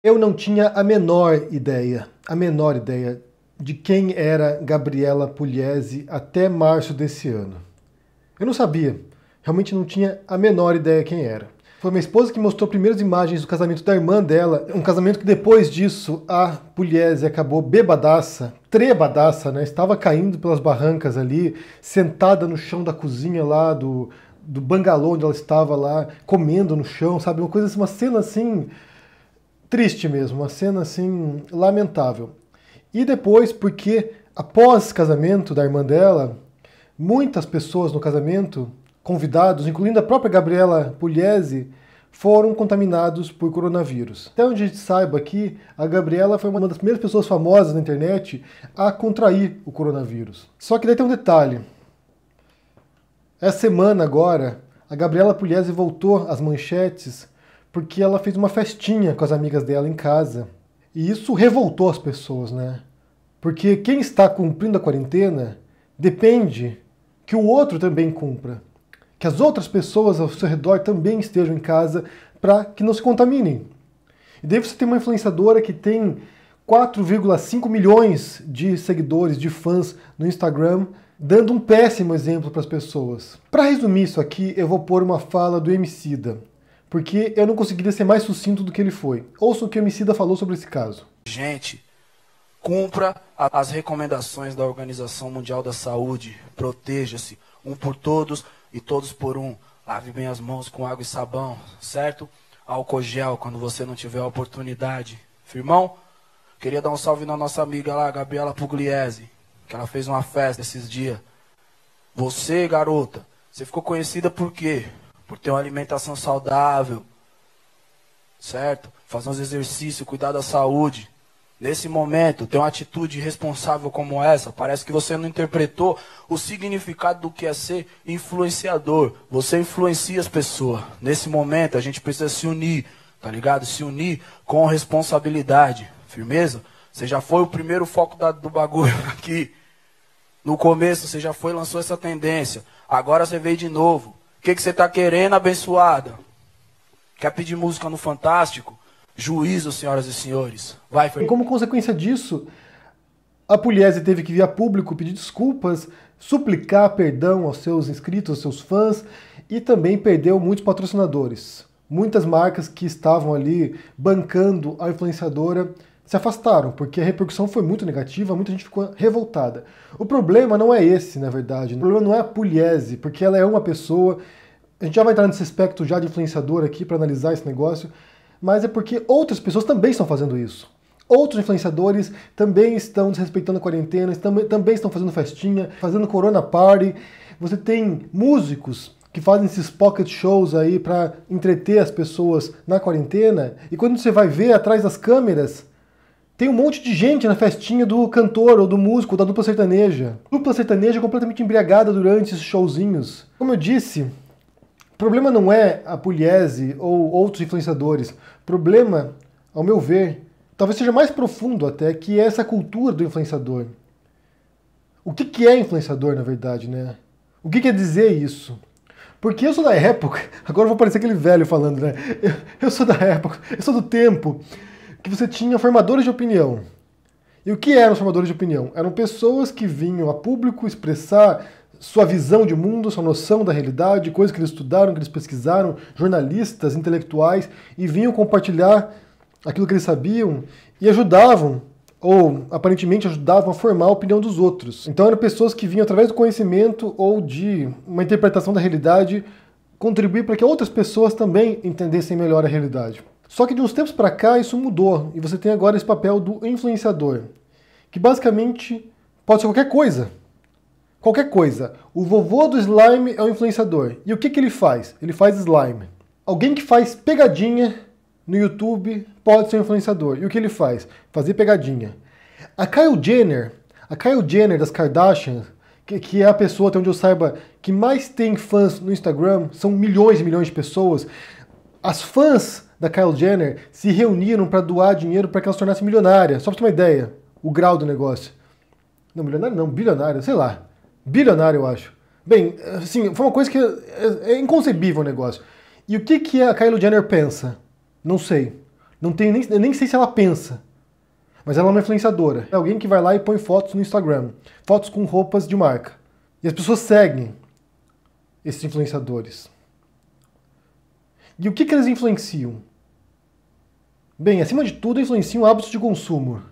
Eu não tinha a menor ideia, a menor ideia de quem era Gabriela Pugliese até março desse ano. Eu não sabia, realmente não tinha a menor ideia quem era. Foi minha esposa que mostrou primeiras imagens do casamento da irmã dela, um casamento que depois disso a Pugliese acabou bebadaça, trebadaça, né? Estava caindo pelas barrancas ali, sentada no chão da cozinha lá do, do bangalô onde ela estava lá, comendo no chão, sabe? Uma coisa, assim, uma cena assim triste mesmo, uma cena assim lamentável. E depois, porque após o casamento da irmã dela, muitas pessoas no casamento, convidados, incluindo a própria Gabriela Pugliese, foram contaminados por coronavírus. Até onde a gente saiba aqui, a Gabriela foi uma das primeiras pessoas famosas na internet a contrair o coronavírus. Só que daí tem um detalhe. Essa semana agora, a Gabriela Pugliese voltou às manchetes porque ela fez uma festinha com as amigas dela em casa. E isso revoltou as pessoas, né? Porque quem está cumprindo a quarentena depende que o outro também cumpra, que as outras pessoas ao seu redor também estejam em casa para que não se contaminem. E daí você tem uma influenciadora que tem 4,5 milhões de seguidores, de fãs no Instagram, dando um péssimo exemplo para as pessoas. Para resumir isso aqui, eu vou pôr uma fala do Emicida porque eu não conseguiria ser mais sucinto do que ele foi. Ouça o que o Emicida falou sobre esse caso. Gente, cumpra as recomendações da Organização Mundial da Saúde. Proteja-se, um por todos e todos por um. Lave bem as mãos com água e sabão, certo? Álcool gel quando você não tiver a oportunidade. Firmão, queria dar um salve na nossa amiga lá, Gabriela Pugliese, que ela fez uma festa esses dias. Você, garota, você ficou conhecida por quê? por ter uma alimentação saudável, certo? Fazer uns exercícios, cuidar da saúde. Nesse momento, ter uma atitude irresponsável como essa, parece que você não interpretou o significado do que é ser influenciador. Você influencia as pessoas. Nesse momento, a gente precisa se unir, tá ligado? Se unir com responsabilidade. Firmeza? Você já foi o primeiro foco da, do bagulho aqui. No começo, você já foi lançou essa tendência. Agora você veio de novo. O que, que você está querendo, abençoada? Quer pedir música no Fantástico? Juízo, senhoras e senhores. Vai, Fernando. E como consequência disso, a Pugliese teve que vir a público pedir desculpas, suplicar perdão aos seus inscritos, aos seus fãs, e também perdeu muitos patrocinadores. Muitas marcas que estavam ali bancando a influenciadora se afastaram, porque a repercussão foi muito negativa, muita gente ficou revoltada. O problema não é esse, na verdade. O problema não é a Pugliese, porque ela é uma pessoa. A gente já vai entrar nesse aspecto já de influenciador aqui para analisar esse negócio, mas é porque outras pessoas também estão fazendo isso. Outros influenciadores também estão desrespeitando a quarentena, também, também estão fazendo festinha, fazendo corona party. Você tem músicos que fazem esses pocket shows aí para entreter as pessoas na quarentena, e quando você vai ver atrás das câmeras, tem um monte de gente na festinha do cantor ou do músico, da dupla sertaneja. Dupla sertaneja completamente embriagada durante esses showzinhos. Como eu disse, problema não é a Pugliese ou outros influenciadores. Problema, ao meu ver, talvez seja mais profundo até, que é essa cultura do influenciador. O que, que é influenciador, na verdade, né? O que quer é dizer isso? Porque eu sou da época, agora eu vou parecer aquele velho falando, né? Eu, eu sou da época, eu sou do tempo que você tinha formadores de opinião. E o que eram os formadores de opinião? Eram pessoas que vinham a público expressar sua visão de mundo, sua noção da realidade, coisas que eles estudaram, que eles pesquisaram, jornalistas, intelectuais, e vinham compartilhar aquilo que eles sabiam e ajudavam, ou aparentemente ajudavam a formar a opinião dos outros. Então eram pessoas que vinham através do conhecimento ou de uma interpretação da realidade contribuir para que outras pessoas também entendessem melhor a realidade. Só que de uns tempos para cá isso mudou e você tem agora esse papel do influenciador, que basicamente pode ser qualquer coisa. Qualquer coisa. O vovô do slime é o influenciador. E o que, que ele faz? Ele faz slime. Alguém que faz pegadinha no YouTube pode ser um influenciador. E o que ele faz? Fazer pegadinha. A Kyle Jenner, a Kyle Jenner das Kardashians, que, que é a pessoa, até onde eu saiba, que mais tem fãs no Instagram, são milhões e milhões de pessoas. As fãs da Kylie Jenner se reuniram para doar dinheiro para que ela se tornasse milionária. Só para ter uma ideia, o grau do negócio. Não, milionário não, bilionário, sei lá. Bilionário, eu acho. Bem, assim, foi uma coisa que é, é, é inconcebível o negócio. E o que, que a Kylie Jenner pensa? Não sei. Não tenho nem, nem sei se ela pensa. Mas ela é uma influenciadora. É alguém que vai lá e põe fotos no Instagram. Fotos com roupas de marca. E as pessoas seguem esses influenciadores. E o que, que eles influenciam? Bem, acima de tudo, influenciam hábitos de consumo.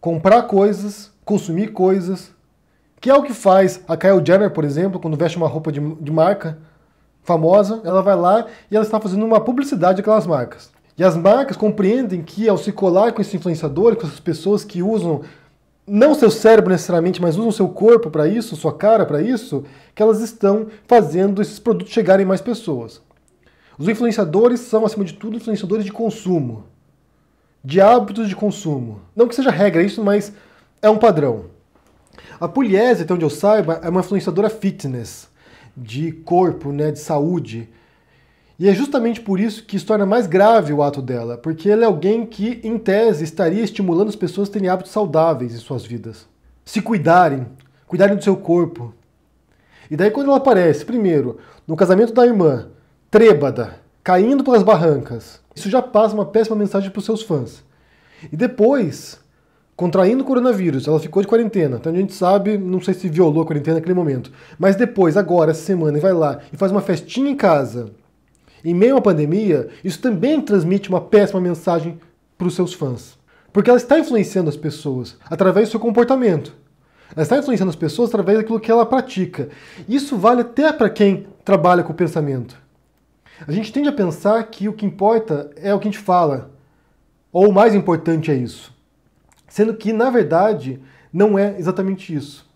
Comprar coisas, consumir coisas, que é o que faz a Kyle Jenner, por exemplo, quando veste uma roupa de, de marca famosa, ela vai lá e ela está fazendo uma publicidade daquelas marcas. E as marcas compreendem que ao se colar com esses influenciadores, com essas pessoas que usam não seu cérebro necessariamente, mas usam seu corpo para isso, sua cara para isso, que elas estão fazendo esses produtos chegarem mais pessoas. Os influenciadores são, acima de tudo, influenciadores de consumo, de hábitos de consumo. Não que seja regra isso, mas é um padrão. A Pugliese, até onde eu saiba, é uma influenciadora fitness, de corpo, né, de saúde. E é justamente por isso que se torna mais grave o ato dela, porque ela é alguém que, em tese, estaria estimulando as pessoas a terem hábitos saudáveis em suas vidas. Se cuidarem, cuidarem do seu corpo. E daí quando ela aparece, primeiro, no casamento da irmã, trêbada, caindo pelas barrancas. Isso já passa uma péssima mensagem para os seus fãs. E depois, contraindo o coronavírus, ela ficou de quarentena. Então a gente sabe, não sei se violou a quarentena naquele momento. Mas depois, agora, essa semana, e vai lá e faz uma festinha em casa, em meio à pandemia, isso também transmite uma péssima mensagem para os seus fãs. Porque ela está influenciando as pessoas através do seu comportamento. Ela está influenciando as pessoas através daquilo que ela pratica. Isso vale até para quem trabalha com o pensamento. A gente tende a pensar que o que importa é o que a gente fala, ou o mais importante é isso, sendo que na verdade não é exatamente isso.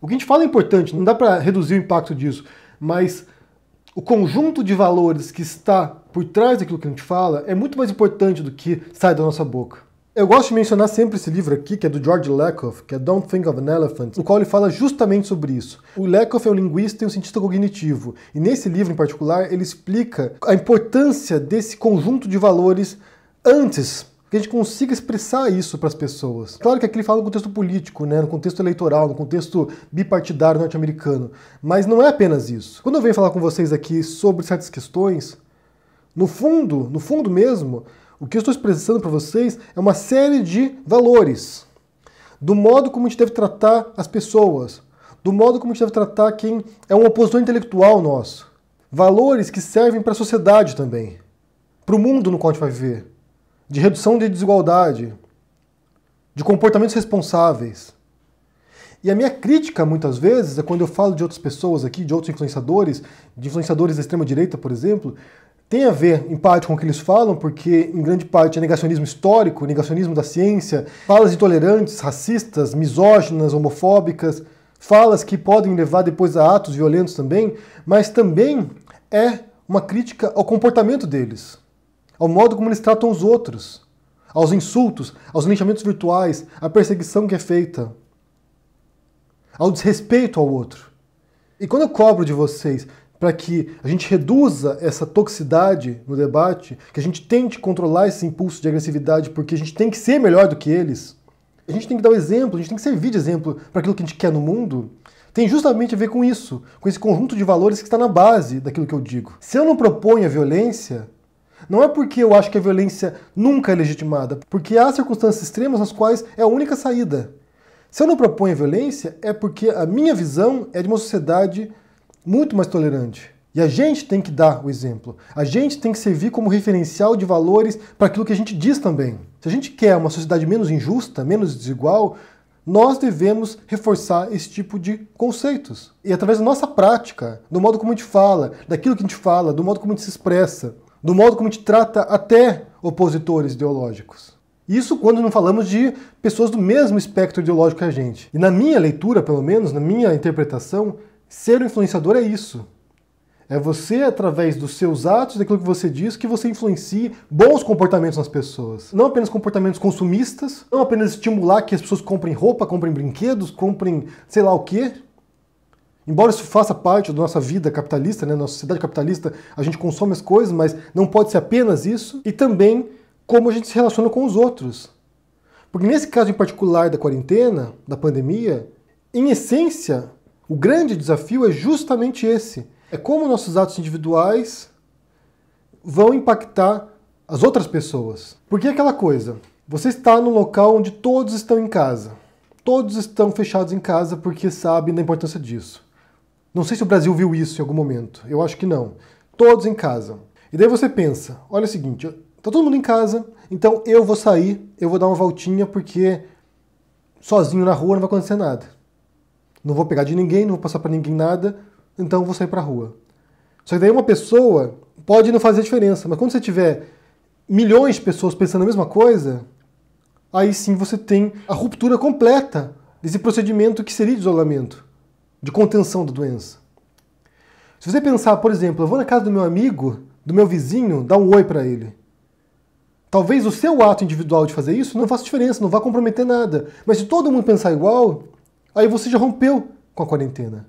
O que a gente fala é importante, não dá para reduzir o impacto disso, mas o conjunto de valores que está por trás daquilo que a gente fala é muito mais importante do que sai da nossa boca. Eu gosto de mencionar sempre esse livro aqui, que é do George Lakoff, que é Don't Think of an Elephant, no qual ele fala justamente sobre isso. O Lakoff é um linguista e um cientista cognitivo, e nesse livro em particular ele explica a importância desse conjunto de valores antes que a gente consiga expressar isso para as pessoas. Claro que aqui ele fala no contexto político, né, no contexto eleitoral, no contexto bipartidário norte-americano, mas não é apenas isso. Quando eu venho falar com vocês aqui sobre certas questões, no fundo, no fundo mesmo, o que eu estou expressando para vocês é uma série de valores. Do modo como a gente deve tratar as pessoas, do modo como a gente deve tratar quem é um opositor intelectual nosso. Valores que servem para a sociedade também, para o mundo no qual a gente vai viver, de redução de desigualdade, de comportamentos responsáveis. E a minha crítica, muitas vezes, é quando eu falo de outras pessoas aqui, de outros influenciadores, de influenciadores da extrema-direita, por exemplo, tem a ver, em parte, com o que eles falam, porque, em grande parte, é negacionismo histórico, negacionismo da ciência, falas intolerantes, racistas, misóginas, homofóbicas, falas que podem levar depois a atos violentos também, mas também é uma crítica ao comportamento deles, ao modo como eles tratam os outros, aos insultos, aos linchamentos virtuais, à perseguição que é feita, ao desrespeito ao outro. E quando eu cobro de vocês para que a gente reduza essa toxicidade no debate, que a gente tente controlar esse impulso de agressividade, porque a gente tem que ser melhor do que eles. A gente tem que dar o um exemplo, a gente tem que servir de exemplo para aquilo que a gente quer no mundo. Tem justamente a ver com isso, com esse conjunto de valores que está na base daquilo que eu digo. Se eu não proponho a violência, não é porque eu acho que a violência nunca é legitimada, porque há circunstâncias extremas nas quais é a única saída. Se eu não proponho a violência, é porque a minha visão é de uma sociedade muito mais tolerante. E a gente tem que dar o exemplo. A gente tem que servir como referencial de valores para aquilo que a gente diz também. Se a gente quer uma sociedade menos injusta, menos desigual, nós devemos reforçar esse tipo de conceitos. E através da nossa prática, do modo como a gente fala, daquilo que a gente fala, do modo como a gente se expressa, do modo como a gente trata até opositores ideológicos. Isso quando não falamos de pessoas do mesmo espectro ideológico que a gente. E na minha leitura, pelo menos, na minha interpretação, Ser um influenciador é isso. É você, através dos seus atos, daquilo que você diz, que você influencie bons comportamentos nas pessoas. Não apenas comportamentos consumistas, não apenas estimular que as pessoas comprem roupa, comprem brinquedos, comprem sei lá o quê. Embora isso faça parte da nossa vida capitalista, né, nossa sociedade capitalista, a gente consome as coisas, mas não pode ser apenas isso. E também como a gente se relaciona com os outros. Porque nesse caso em particular da quarentena, da pandemia, em essência, o grande desafio é justamente esse: é como nossos atos individuais vão impactar as outras pessoas. Porque é aquela coisa, você está num local onde todos estão em casa. Todos estão fechados em casa porque sabem da importância disso. Não sei se o Brasil viu isso em algum momento. Eu acho que não. Todos em casa. E daí você pensa, olha o seguinte, tá todo mundo em casa, então eu vou sair, eu vou dar uma voltinha porque sozinho na rua não vai acontecer nada não vou pegar de ninguém, não vou passar para ninguém nada, então vou sair para a rua. Só que daí uma pessoa pode não fazer diferença, mas quando você tiver milhões de pessoas pensando a mesma coisa, aí sim você tem a ruptura completa desse procedimento que seria de isolamento, de contenção da doença. Se você pensar, por exemplo, eu vou na casa do meu amigo, do meu vizinho, dar um oi para ele. Talvez o seu ato individual de fazer isso não faça diferença, não vá comprometer nada. Mas se todo mundo pensar igual, Aí você já rompeu com a quarentena.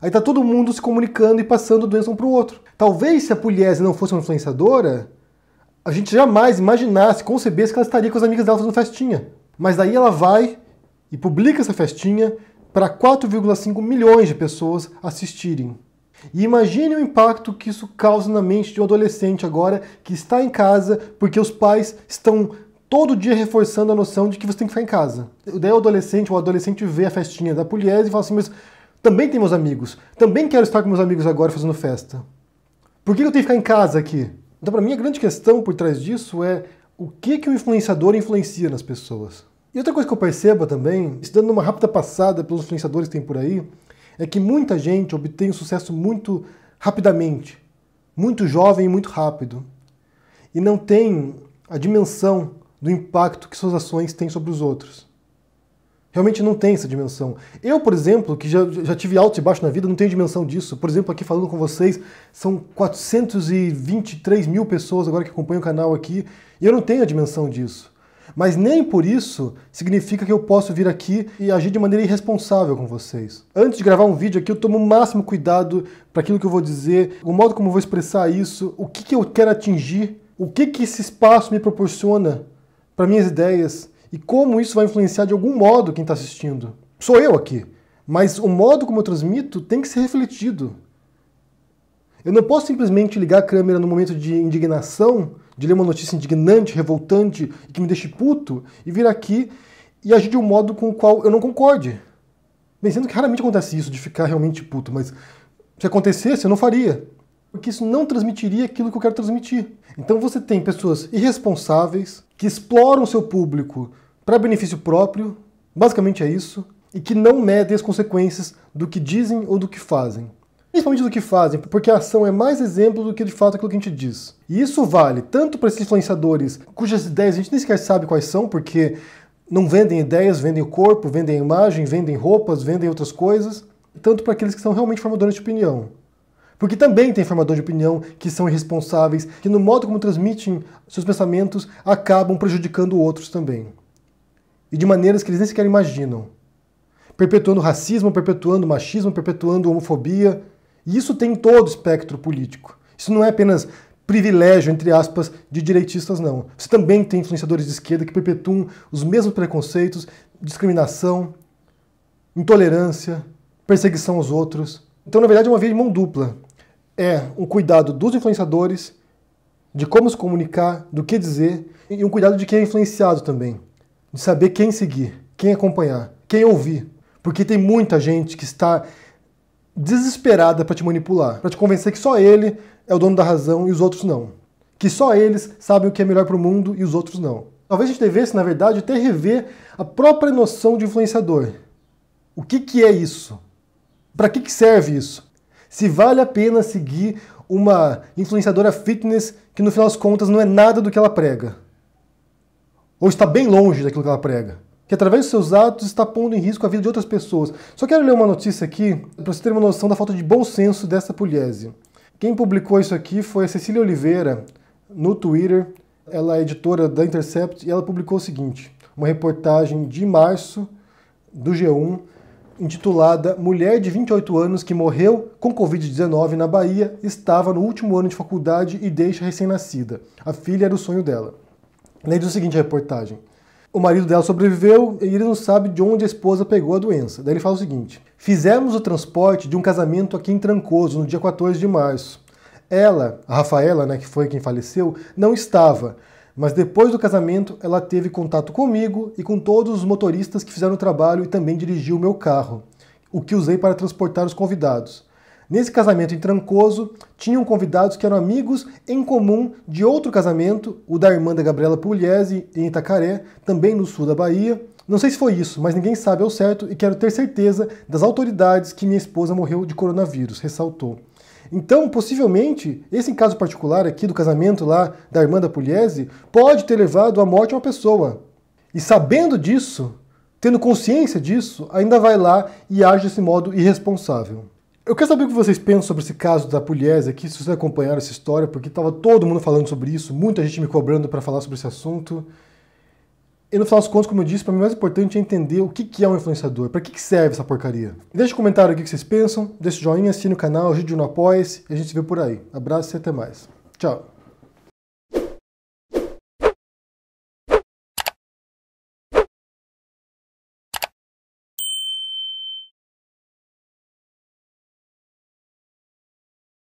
Aí tá todo mundo se comunicando e passando doença um para o outro. Talvez se a Pugliese não fosse uma influenciadora, a gente jamais imaginasse, concebesse que ela estaria com as amigas dela fazendo festinha. Mas daí ela vai e publica essa festinha para 4,5 milhões de pessoas assistirem. E imagine o impacto que isso causa na mente de um adolescente agora que está em casa porque os pais estão todo dia reforçando a noção de que você tem que ficar em casa. Daí o adolescente, o adolescente vê a festinha da Pugliese e fala assim, mas também tem meus amigos, também quero estar com meus amigos agora fazendo festa. Por que eu tenho que ficar em casa aqui? Então, para mim, a grande questão por trás disso é o que, que o influenciador influencia nas pessoas. E outra coisa que eu percebo também, estudando uma rápida passada pelos influenciadores que tem por aí, é que muita gente obtém um sucesso muito rapidamente, muito jovem e muito rápido. E não tem a dimensão do impacto que suas ações têm sobre os outros. Realmente não tem essa dimensão. Eu, por exemplo, que já, já tive alto e baixo na vida, não tenho dimensão disso. Por exemplo, aqui falando com vocês, são 423 mil pessoas agora que acompanham o canal aqui, e eu não tenho a dimensão disso. Mas nem por isso significa que eu posso vir aqui e agir de maneira irresponsável com vocês. Antes de gravar um vídeo aqui, eu tomo o máximo cuidado para aquilo que eu vou dizer, o modo como eu vou expressar isso, o que, que eu quero atingir, o que, que esse espaço me proporciona para minhas ideias e como isso vai influenciar de algum modo quem está assistindo. Sou eu aqui, mas o modo como eu transmito tem que ser refletido. Eu não posso simplesmente ligar a câmera no momento de indignação, de ler uma notícia indignante, revoltante, que me deixe puto, e vir aqui e agir de um modo com o qual eu não concorde. Bem, sendo que raramente acontece isso, de ficar realmente puto, mas se acontecesse, eu não faria porque isso não transmitiria aquilo que eu quero transmitir. Então você tem pessoas irresponsáveis que exploram seu público para benefício próprio, basicamente é isso, e que não medem as consequências do que dizem ou do que fazem. Principalmente do que fazem, porque a ação é mais exemplo do que de fato aquilo que a gente diz. E isso vale tanto para esses influenciadores cujas ideias a gente nem sequer sabe quais são, porque não vendem ideias, vendem o corpo, vendem a imagem, vendem roupas, vendem outras coisas, tanto para aqueles que são realmente formadores de opinião. Porque também tem formadores de opinião que são irresponsáveis, que no modo como transmitem seus pensamentos acabam prejudicando outros também. E de maneiras que eles nem sequer imaginam. Perpetuando racismo, perpetuando machismo, perpetuando homofobia. E isso tem todo o espectro político. Isso não é apenas privilégio, entre aspas, de direitistas, não. Você também tem influenciadores de esquerda que perpetuam os mesmos preconceitos, discriminação, intolerância, perseguição aos outros. Então, na verdade, é uma via de mão dupla. É um cuidado dos influenciadores, de como se comunicar, do que dizer, e um cuidado de quem é influenciado também. De saber quem seguir, quem acompanhar, quem ouvir. Porque tem muita gente que está desesperada para te manipular, para te convencer que só ele é o dono da razão e os outros não. Que só eles sabem o que é melhor para o mundo e os outros não. Talvez a gente devesse, na verdade, até rever a própria noção de influenciador. O que, que é isso? Para que, que serve isso? Se vale a pena seguir uma influenciadora fitness que no final das contas não é nada do que ela prega? Ou está bem longe daquilo que ela prega? Que através dos seus atos está pondo em risco a vida de outras pessoas. Só quero ler uma notícia aqui para você ter uma noção da falta de bom senso dessa pugliese. Quem publicou isso aqui foi a Cecília Oliveira no Twitter. Ela é editora da Intercept e ela publicou o seguinte: uma reportagem de março do G1 intitulada Mulher de 28 anos que morreu com Covid-19 na Bahia estava no último ano de faculdade e deixa recém-nascida. A filha era o sonho dela. diz o seguinte a reportagem. O marido dela sobreviveu e ele não sabe de onde a esposa pegou a doença. Daí ele fala o seguinte: Fizemos o transporte de um casamento aqui em Trancoso no dia 14 de março. Ela, a Rafaela, né, que foi quem faleceu, não estava, mas depois do casamento, ela teve contato comigo e com todos os motoristas que fizeram o trabalho e também dirigiu o meu carro, o que usei para transportar os convidados. Nesse casamento em Trancoso, tinham convidados que eram amigos em comum de outro casamento, o da irmã da Gabriela Pugliese, em Itacaré, também no sul da Bahia. Não sei se foi isso, mas ninguém sabe ao certo e quero ter certeza das autoridades que minha esposa morreu de coronavírus, ressaltou. Então, possivelmente, esse caso particular aqui do casamento lá da irmã da Pugliese pode ter levado à morte uma pessoa. E sabendo disso, tendo consciência disso, ainda vai lá e age desse modo irresponsável. Eu quero saber o que vocês pensam sobre esse caso da Pugliese aqui, se vocês acompanharam essa história, porque estava todo mundo falando sobre isso, muita gente me cobrando para falar sobre esse assunto. E no final das contas, como eu disse, para mim o mais importante é entender o que, que é um influenciador, para que, serve essa porcaria. Deixa um comentário aqui o que vocês pensam, deixa o joinha, assina o canal, ajude no Apoia-se e a gente se vê por aí. Abraço e até mais. Tchau.